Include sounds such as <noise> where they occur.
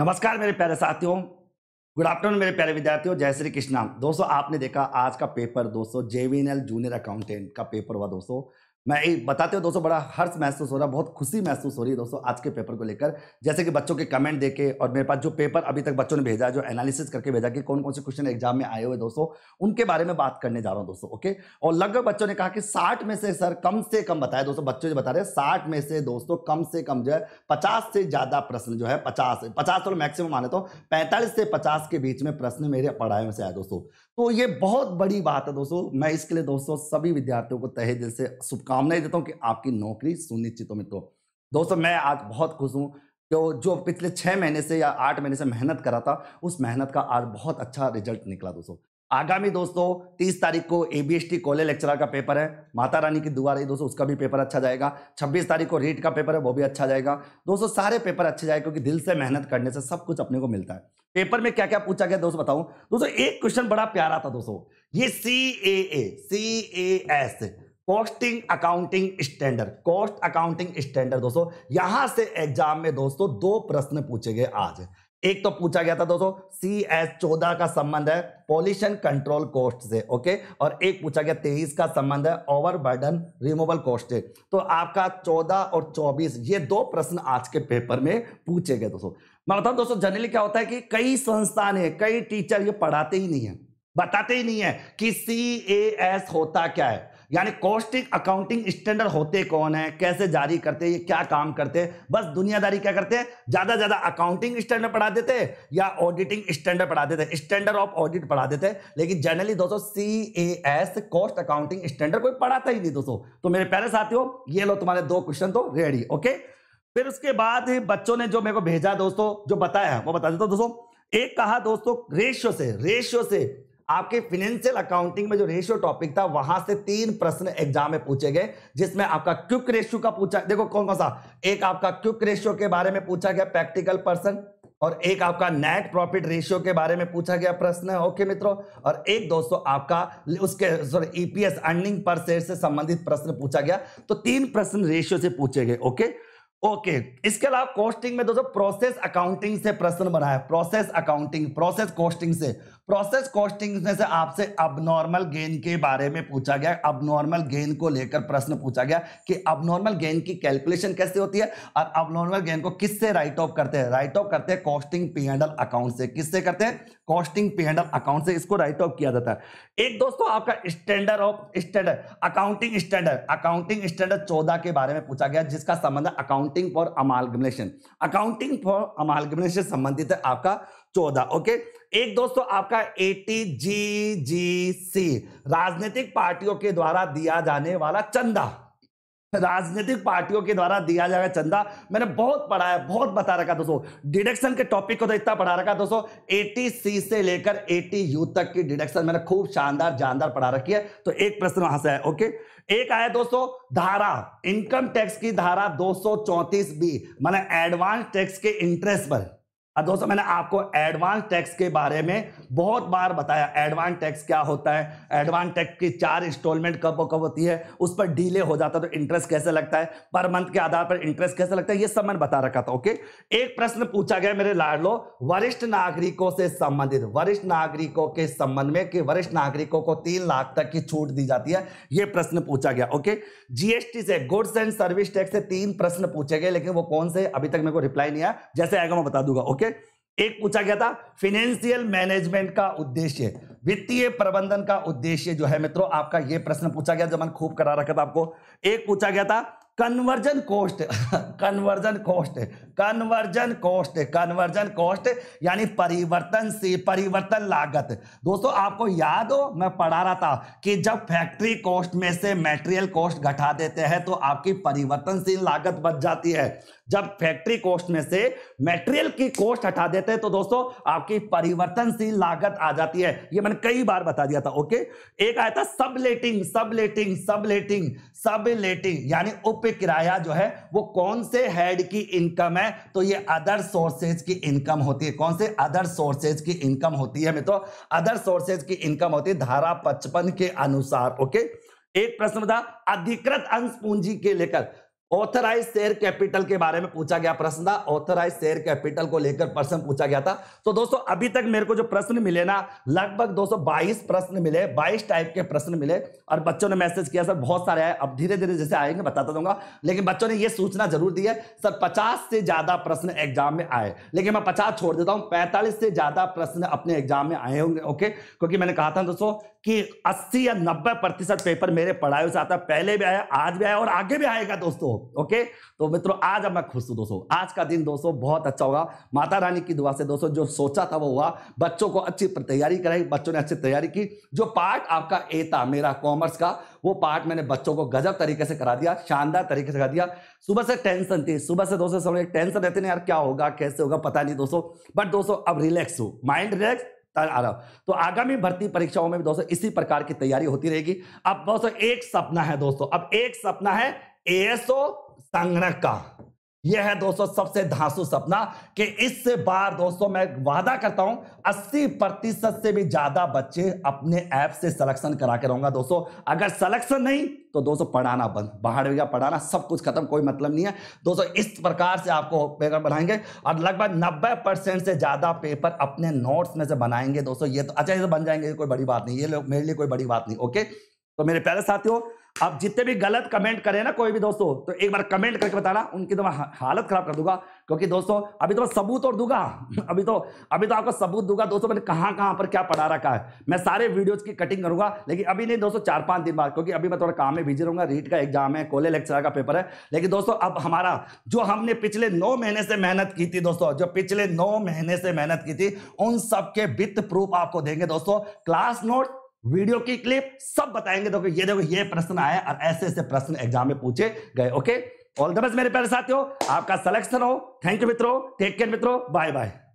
नमस्कार मेरे प्यारे साथियों गुड आफ्टरनून मेरे प्यारे विद्यार्थियों जय श्री कृष्णा दोस्तों आपने देखा आज का पेपर दोस्तों जेवीएनएल जूनियर अकाउंटेंट का पेपर हुआ दोस्तों मैं ये बताते हो दोस्तों बड़ा हर्ष महसूस हो रहा है बहुत खुशी महसूस हो रही है दोस्तों आज के पेपर को लेकर जैसे कि बच्चों के कमेंट देके और मेरे पास जो पेपर अभी तक बच्चों ने भेजा है जो एनालिसिस करके भेजा कि कौन कौन से क्वेश्चन एग्जाम में आए हुए दोस्तों उनके बारे में बात करने जा रहा हूँ दोस्तों ओके और लगभग बच्चों ने कहा कि साठ में से सर कम से कम बताया दोस्तों बच्चों जो बता रहे हैं साठ में से दोस्तों कम से कम जो है पचास से ज़्यादा प्रश्न जो है पचास पचास और तो मैक्सिमम माने तो पैंतालीस से पचास के बीच में प्रश्न मेरे पढ़ाई में से आया दोस्तों तो ये बहुत बड़ी बात है दोस्तों मैं इसके लिए दोस्तों सभी विद्यार्थियों को तहे दिल से शुभकामना शुभकामनाएं देता हूँ कि आपकी नौकरी सुनिश्चित में मित्रों दोस्तों मैं आज बहुत खुश हूँ तो जो पिछले छः महीने से या आठ महीने से मेहनत करा था उस मेहनत का आज बहुत अच्छा रिजल्ट निकला दोस्तों आगामी दोस्तों तीस तारीख को A B S T college lecturer का पेपर है माता रानी की दुआ रही दोस्तों उसका भी पेपर अच्छा जाएगा छब्बीस तारीख को रीट का पेपर है वो भी अच्छा जाएगा दोस्तों सारे पेपर अच्छे जाएगा क्योंकि दिल से मेहनत करने से सब कुछ अपने को मिलता है पेपर में क्या क्या पूछा गया दोस्तों बताऊं दोस्तों एक क्वेश्चन बड़ा प्यारा था दोस्तों ये C A A C A S costing accounting standard cost accounting standard दोस्तों यहां से एग्जाम में दोस्तों दो प्रश्न पूछे गए आज एक तो पूछा गया था दोस्तों सी एस चौदह का संबंध है पॉल्यूशन कंट्रोल कॉस्ट से ओके और एक पूछा गया तेईस का संबंध है ओवर बर्डन रिमूवल कॉस्ट से तो आपका चौदह और चौबीस ये दो प्रश्न आज के पेपर में पूछे गए दोस्तों मैं बताऊं दोस्तों जनरली क्या होता है कि कई संस्थान है कई टीचर ये पढ़ाते ही नहीं है बताते ही नहीं है कि सी ए एस होता क्या है यानी कॉस्टिक अकाउंटिंग स्टैंडर्ड होते कौन है कैसे जारी करते ये क्या काम करते बस दुनियादारी क्या करते ज़्यादा ज़्यादा अकाउंटिंग स्टैंडर्ड पढ़ा देते या ऑडिटिंग स्टैंडर्ड पढ़ा देते स्टैंडर्ड ऑफ ऑडिट पढ़ा देते लेकिन जनरली दोस्तों C A S cost accounting standard कोई पढ़ाता ही नहीं दोस्तों तो मेरे पहले साथियों ये लो तुम्हारे दो क्वेश्चन तो रेडी ओके फिर उसके बाद बच्चों ने जो मेरे को भेजा दोस्तों जो बताया वो बता देता दोस्तों एक कहा दोस्तों रेशियो से रेशियो से आपके फिनेंशियल अकाउंटिंग में जो रेशियो टॉपिक था वहां से तीन प्रश्न एग्जाम में पूछे गए जिसमें आपका क्यूक रेशियो का पूछा देखो कौन कौन सा एक आपका क्यूक रेशियो के बारे में पूछा गया प्रैक्टिकल पर्सन और एक आपका नेट प्रॉफिट रेशियो के बारे में पूछा गया प्रश्न है ओके मित्रों और एक दोस्तों आपका उसके sorry EPS earning per share से संबंधित प्रश्न पूछा गया तो तीन प्रश्न रेशियो से पूछे गए ओके ओके इसके अलावा कॉस्टिंग में दोस्तों प्रोसेस अकाउंटिंग से प्रश्न बनाया प्रोसेस अकाउंटिंग प्रोसेस कॉस्टिंग से प्रोसेस कॉस्टिंग में से आपसे अबनॉर्मल गेन के बारे में पूछा गया अबनॉर्मल गेन को लेकर प्रश्न पूछा गया कि अबनॉर्मल गेन की कैलकुलेशन कैसे होती है और अबनॉर्मल गेन को किससे राइट ऑफ करते हैं राइट ऑफ करते हैं कॉस्टिंग पी हैंडल अकाउंट से किससे करते हैं कॉस्टिंग पी हैंडल अकाउंट से इसको राइट ऑफ किया जाता है एक दोस्तों आपका standard of standard accounting standard accounting standard चौदह के बारे में पूछा गया जिसका संबंध accounting for amalgamation accounting for amalgamation संबंधित है आपका चौदह ओके एक दोस्तों आपका टी जी जी सी राजनीतिक पार्टियों के द्वारा दिया जाने वाला चंदा राजनीतिक पार्टियों के द्वारा दिया जाएगा चंदा मैंने बहुत पढ़ा है बहुत बता रखा दोस्तों डिडक्शन के टॉपिक को तो इतना पढ़ा रखा दोस्तों ए सी से लेकर ए यू तक की डिडक्शन मैंने खूब शानदार जानदार पढ़ा रखी है तो एक प्रश्न वहां से है ओके एक आया दोस्तों धारा इनकम टैक्स की धारा दो बी मैंने एडवांस टैक्स के इंटरेस्ट पर अब दोस्तों मैंने आपको एडवांस टैक्स के बारे में बहुत बार बताया एडवांस टैक्स क्या होता है एडवांस टैक्स की चार इंस्टॉलमेंट कब कब होती है उस पर डीले हो जाता है तो इंटरेस्ट कैसे लगता है पर मंथ के आधार पर इंटरेस्ट कैसे लगता है ये सब मैंने बता रखा था ओके एक प्रश्न पूछा गया मेरे लाडलो वरिष्ठ नागरिकों से संबंधित वरिष्ठ नागरिकों के संबंध में कि वरिष्ठ नागरिकों को तीन लाख तक की छूट दी जाती है ये प्रश्न पूछा गया ओके जीएसटी से गुड्स एंड सर्विस टैक्स से तीन प्रश्न पूछे गए लेकिन वो कौन से अभी तक मेरे को रिप्लाई नहीं आया जैसे आएगा मैं बता दूंगा ओके एक पूछा गया था फिनेंशियल मैनेजमेंट का उद्देश्य वित्तीय प्रबंधन का उद्देश्य जो है मित्रों आपका यह प्रश्न पूछा गया जो मैंने खूब करा रखा था आपको एक पूछा गया था conversion cost conversion cost conversion cost conversion cost यानी परिवर्तन से परिवर्तन लागत दोस्तों आपको याद हो मैं पढ़ा रहा था कि जब फैक्ट्री कॉस्ट में से मेटेरियल कॉस्ट घटा देते हैं तो आपकी परिवर्तनशील लागत बच जाती है जब फैक्ट्री कॉस्ट में से मेटेरियल की कॉस्ट हटा देते हैं तो दोस्तों आपकी परिवर्तनशील लागत आ जाती है ये मैंने कई बार बता दिया था ओके एक आया था सब सब लेटिंग लेटिंग सब लेटिंग सब लेटिंग यानी उप किराया जो है वो कौन से हेड की इनकम है तो ये अदर सोर्सेज की इनकम होती है कौन से अदर सोर्सेज की इनकम होती है मित्रों अदर सोर्सेज की इनकम होती है धारा पचपन के अनुसार ओके एक प्रश्न बता अधिकृत अंश पूंजी के लेकर ऑथराइज शेयर कैपिटल के बारे में पूछा गया प्रश्न था ऑथराइज शेयर कैपिटल को लेकर प्रश्न पूछा गया था तो दोस्तों अभी तक मेरे को जो प्रश्न मिले ना लगभग 222 प्रश्न मिले 22 टाइप के प्रश्न मिले और बच्चों ने मैसेज किया सर बहुत सारे आए अब धीरे धीरे जैसे आएंगे बताता दूंगा लेकिन बच्चों ने यह सूचना जरूर दी है सर पचास से ज्यादा प्रश्न एग्जाम में आए लेकिन मैं पचास छोड़ देता हूँ पैंतालीस से ज्यादा प्रश्न अपने एग्जाम में आए होंगे ओके क्योंकि मैंने कहा था दोस्तों कि 80 या 90 प्रतिशत पेपर मेरे पढ़ाई से आता पहले भी आया आज भी आया और आगे भी आएगा दोस्तों ओके तो मित्रों आज अब मैं खुश हूँ दोस्तों आज का दिन दोस्तों बहुत अच्छा होगा माता रानी की दुआ से दोस्तों जो सोचा था वो हुआ बच्चों को अच्छी तैयारी कराई बच्चों ने अच्छी तैयारी की जो पार्ट आपका ए था मेरा कॉमर्स का वो पार्ट मैंने बच्चों को गजब तरीके से करा दिया शानदार तरीके से करा दिया सुबह से टेंशन थी सुबह से दोस्तों सब टेंशन रहते ना यार क्या होगा कैसे होगा पता नहीं दोस्तों बट दोस्तों अब रिलैक्स हो माइंड रिलैक्स आ रहा तो आगामी भर्ती परीक्षाओं में भी दोस्तों इसी प्रकार की तैयारी होती रहेगी अब दोस्तों एक सपना है दोस्तों अब एक सपना है एएसओ संगणक का यह है दोस्तों सबसे धांसू सपना कि इस बार दोस्तों मैं वादा करता हूं 80 प्रतिशत से भी ज्यादा बच्चे अपने ऐप से सिलेक्शन करा के रहूंगा दोस्तों अगर सिलेक्शन नहीं तो दोस्तों पढ़ाना बंद बाहर पढ़ाना सब कुछ खत्म कोई मतलब नहीं है दोस्तों इस प्रकार से आपको पेपर बनाएंगे और लगभग नब्बे परसेंट से ज़्यादा पेपर अपने नोट्स में से बनाएंगे दोस्तों ये तो अच्छा ये तो बन जाएंगे कोई बड़ी बात नहीं ये मेरे लिए कोई बड़ी बात नहीं ओके तो मेरे प्यारे साथियों आप जितने भी गलत कमेंट करें ना कोई भी दोस्तों तो एक बार कमेंट करके बताना उनकी तो मैं हालत खराब कर दूंगा क्योंकि दोस्तों अभी तो मैं सबूत और दूंगा <laughs> अभी तो अभी तो आपको सबूत दूंगा दोस्तों मैंने कहाँ कहां पर क्या पढ़ा रखा है मैं सारे वीडियोज की कटिंग करूंगा लेकिन अभी नहीं दोस्तों चार पाँच दिन बाद क्योंकि अभी मैं थोड़ा काम में बिजी रहूंगा रीट का एग्जाम है कोले लेक्चर का पेपर है लेकिन दोस्तों अब हमारा जो हमने पिछले नौ महीने से मेहनत की थी दोस्तों जो पिछले नौ महीने से मेहनत की थी उन सबके वित्त प्रूफ आपको देंगे दोस्तों क्लास नोट वीडियो की क्लिप सब बताएंगे देखो ये देखो ये प्रश्न आया और ऐसे ऐसे प्रश्न एग्जाम में पूछे गए ओके ऑल द बेस्ट मेरे प्यारे साथियों आपका सिलेक्शन हो थैंक यू मित्रों टेक केयर मित्रों बाय बाय